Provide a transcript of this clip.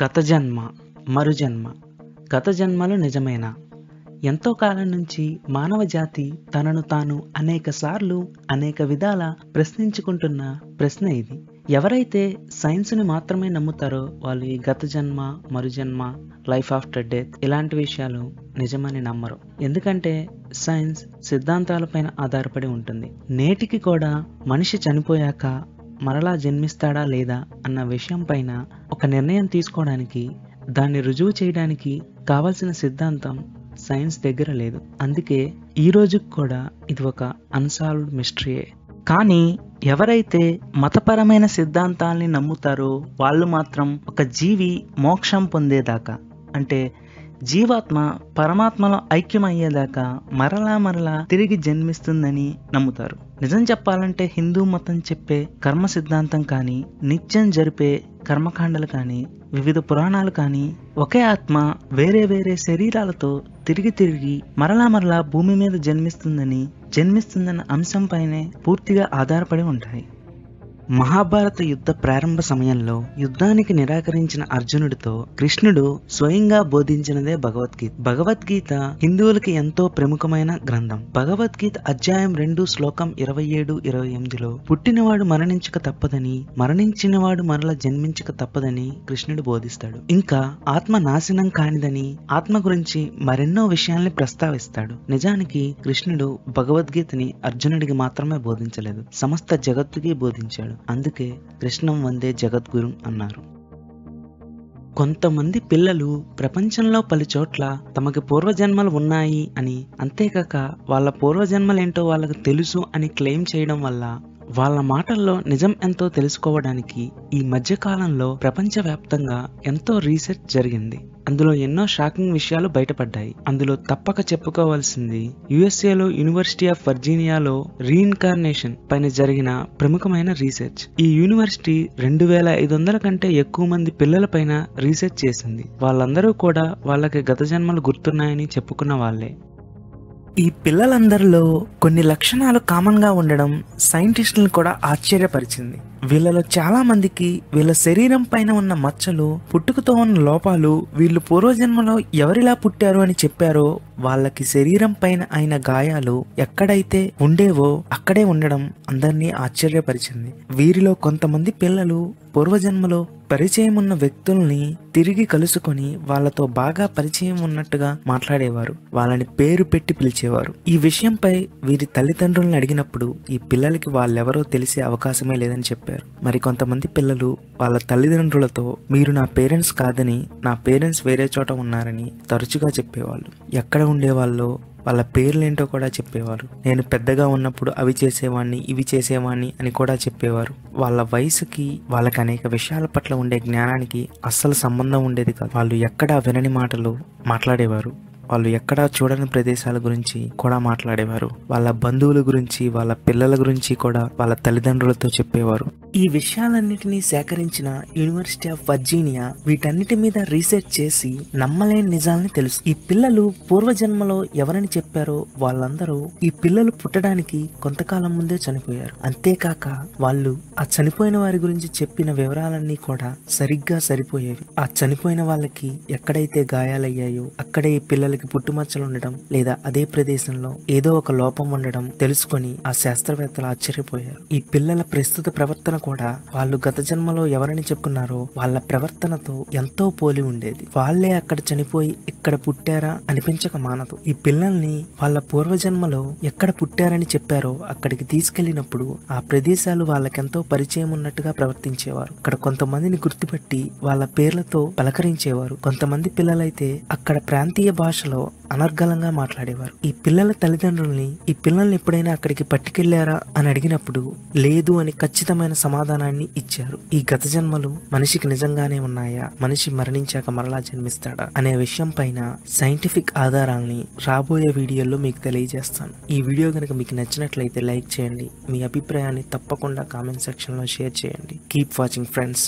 గత జన్మ మరుజన్మ గత జన్మలు నిజమైన ఎంతో కాలం నుంచి మానవ జాతి తనను తాను అనేక సార్లు అనేక విధాల ప్రశ్నించుకుంటున్న ప్రశ్న ఇది ఎవరైతే సైన్స్ని మాత్రమే నమ్ముతారో వాళ్ళు ఈ గత జన్మ మరుజన్మ లైఫ్ ఆఫ్టర్ డెత్ ఇలాంటి విషయాలు నిజమని నమ్మరు ఎందుకంటే సైన్స్ సిద్ధాంతాలపైన ఆధారపడి ఉంటుంది నేటికి కూడా మనిషి చనిపోయాక మరలా జన్మిస్తాడా లేదా అన్న విషయం పైన ఒక నిర్ణయం తీసుకోవడానికి దాన్ని రుజువు చేయడానికి కావాల్సిన సిద్ధాంతం సైన్స్ దగ్గర లేదు అందుకే ఈ రోజుకు కూడా ఇది ఒక అన్సాల్వ్డ్ మిస్టరీయే కానీ ఎవరైతే మతపరమైన సిద్ధాంతాల్ని నమ్ముతారో వాళ్ళు మాత్రం ఒక జీవి మోక్షం పొందేదాకా అంటే జీవాత్మ పరమాత్మలో ఐక్యమయ్యేదాకా మరలా మరలా తిరిగి జన్మిస్తుందని నమ్ముతారు నిజం చెప్పాలంటే హిందూ మతం చెప్పే కర్మ సిద్ధాంతం కానీ నిత్యం జరిపే కర్మకాండలు కానీ వివిధ పురాణాలు కానీ ఒకే ఆత్మ వేరే వేరే శరీరాలతో తిరిగి తిరిగి మరలా మరలా భూమి మీద జన్మిస్తుందని జన్మిస్తుందన్న అంశంపైనే పూర్తిగా ఆధారపడి ఉంటాయి మహాభారత యుద్ధ ప్రారంభ సమయంలో యుద్ధానికి నిరాకరించిన అర్జునుడితో కృష్ణుడు స్వయంగా బోధించినదే భగవద్గీత భగవద్గీత హిందువులకి ఎంతో ప్రముఖమైన గ్రంథం భగవద్గీత అధ్యాయం రెండు శ్లోకం ఇరవై ఏడు ఇరవై ఎనిమిదిలో పుట్టినవాడు మరణించక తప్పదని మరణించినవాడు మరల జన్మించక తప్పదని కృష్ణుడు బోధిస్తాడు ఇంకా ఆత్మ నాశనం కానిదని ఆత్మ గురించి మరెన్నో విషయాల్ని ప్రస్తావిస్తాడు నిజానికి కృష్ణుడు భగవద్గీతని అర్జునుడికి మాత్రమే బోధించలేదు సమస్త జగత్తుకి బోధించాడు అందుకే కృష్ణం వందే జగద్గురు అన్నారు కొంతమంది పిల్లలు ప్రపంచంలో పలు చోట్ల తమకి పూర్వజన్మలు ఉన్నాయి అని అంతేకాక వాళ్ళ పూర్వజన్మలేంటో వాళ్ళకు తెలుసు అని క్లెయిమ్ చేయడం వల్ల వాళ్ళ మాటల్లో నిజం ఎంతో తెలుసుకోవడానికి ఈ మధ్యకాలంలో ప్రపంచవ్యాప్తంగా ఎంతో రీసెర్చ్ జరిగింది అందులో ఎన్నో షాకింగ్ విషయాలు బయటపడ్డాయి అందులో తప్పక చెప్పుకోవాల్సింది యుఎస్ఏలో యూనివర్సిటీ ఆఫ్ వర్జీనియాలో రీఇన్కార్నేషన్ పైన జరిగిన ప్రముఖమైన రీసెర్చ్ ఈ యూనివర్సిటీ రెండు వేల ఐదు వందల కంటే ఎక్కువ మంది పిల్లలపైన రీసెర్చ్ చేసింది వాళ్ళందరూ కూడా వాళ్ళకి గత జన్మలు గుర్తున్నాయని చెప్పుకున్న వాళ్ళే ఈ పిల్లలందరిలో కొన్ని లక్షణాలు కామన్గా ఉండడం సైంటిస్టులను కూడా ఆశ్చర్యపరిచింది వీళ్ళలో చాలా మందికి వీళ్ళ శరీరం పైన ఉన్న మచ్చలు పుట్టుకతో ఉన్న లోపాలు వీళ్ళు పూర్వజన్మలో ఎవరిలా పుట్టారు అని చెప్పారో వాళ్ళకి శరీరం పైన అయిన గాయాలు ఎక్కడైతే ఉండేవో అక్కడే ఉండడం అందరినీ ఆశ్చర్యపరిచింది వీరిలో కొంతమంది పిల్లలు పూర్వజన్మలో పరిచయం ఉన్న వ్యక్తుల్ని తిరిగి కలుసుకొని వాళ్ళతో బాగా పరిచయం ఉన్నట్టుగా మాట్లాడేవారు వాళ్ళని పేరు పెట్టి పిలిచేవారు ఈ విషయంపై వీరి తల్లిదండ్రులను అడిగినప్పుడు ఈ పిల్లలకి వాళ్ళెవరో తెలిసే అవకాశమే లేదని చెప్పారు చెప్పారు మరి కొంతమంది పిల్లలు వాళ్ళ తల్లిదండ్రులతో మీరు నా పేరెంట్స్ కాదని నా పేరెంట్స్ వేరే చోట ఉన్నారని తరచుగా చెప్పేవాళ్ళు ఎక్కడ ఉండేవాళ్ళో వాళ్ళ పేర్లేంటో కూడా చెప్పేవారు నేను పెద్దగా ఉన్నప్పుడు అవి చేసేవాడిని ఇవి చేసేవాణ్ణి అని కూడా చెప్పేవారు వాళ్ళ వయసుకి వాళ్ళకి అనేక విషయాల పట్ల ఉండే జ్ఞానానికి అస్సలు సంబంధం ఉండేది కాదు వాళ్ళు ఎక్కడా వినని మాటలు మాట్లాడేవారు వాళ్ళు ఎక్కడా చూడని ప్రదేశాల గురించి కూడా మాట్లాడేవారు వాళ్ళ బంధువుల గురించి వాళ్ళ పిల్లల గురించి కూడా వాళ్ళ తల్లిదండ్రులతో చెప్పేవారు ఈ విషయాలన్నిటినీ సేకరించిన యూనివర్సిటీ ఆఫ్ వర్జీనియా వీటన్నిటి మీద రీసెర్చ్ చేసి నమ్మలేని నిజాలని తెలుసు ఈ పిల్లలు పూర్వజన్మలో ఎవరని చెప్పారో వాళ్ళందరూ ఈ పిల్లలు పుట్టడానికి కొంతకాలం ముందే చనిపోయారు అంతేకాక వాళ్ళు ఆ చనిపోయిన వారి గురించి చెప్పిన వివరాలన్నీ కూడా సరిగ్గా సరిపోయేవి ఆ చనిపోయిన వాళ్ళకి ఎక్కడైతే గాయాలయ్యాయో అక్కడే ఈ పిల్లలకి పుట్టుమచ్చలు ఉండడం లేదా అదే ప్రదేశంలో ఏదో ఒక లోపం ఉండడం తెలుసుకొని ఆ శాస్త్రవేత్తలు ఆశ్చర్యపోయారు ఈ పిల్లల ప్రస్తుత ప్రవర్తన కూడా వాళ్ళు గత జన్మలో ఎవరని చెప్పుకున్నారో వాళ్ళ ప్రవర్తనతో ఎంతో పోలి ఉండేది వాళ్ళే అక్కడ చనిపోయి ఇక్కడ పుట్టారా అనిపించక మానదు ఈ పిల్లల్ని వాళ్ళ పూర్వజన్మలో ఎక్కడ పుట్టారని చెప్పారో అక్కడికి తీసుకెళ్లినప్పుడు ఆ ప్రదేశాలు వాళ్ళకెంతో పరిచయం ఉన్నట్టుగా ప్రవర్తించేవారు అక్కడ కొంతమందిని గుర్తుపెట్టి వాళ్ళ పేర్లతో పలకరించేవారు కొంతమంది పిల్లలైతే అక్కడ ప్రాంతీయ భాషలో అనర్గళంగా మాట్లాడేవారు ఈ పిల్లల తల్లిదండ్రుల్ని ఈ పిల్లల్ని ఎప్పుడైనా అక్కడికి పట్టుకెళ్లారా అని అడిగినప్పుడు లేదు అని ఖచ్చితమైన సమాధానాన్ని ఇచ్చారు ఈ గత జన్మలు మనిషికి నిజంగానే ఉన్నాయా మనిషి మరణించాక మరలా జన్మిస్తాడా అనే విషయం పైన సైంటిఫిక్ ఆధారాల్ని రాబోయే వీడియోలో మీకు తెలియజేస్తాను ఈ వీడియో కనుక మీకు నచ్చినట్లయితే లైక్ చేయండి మీ అభిప్రాయాన్ని తప్పకుండా కామెంట్ సెక్షన్లో షేర్ చేయండి కీప్ వాచింగ్ ఫ్రెండ్స్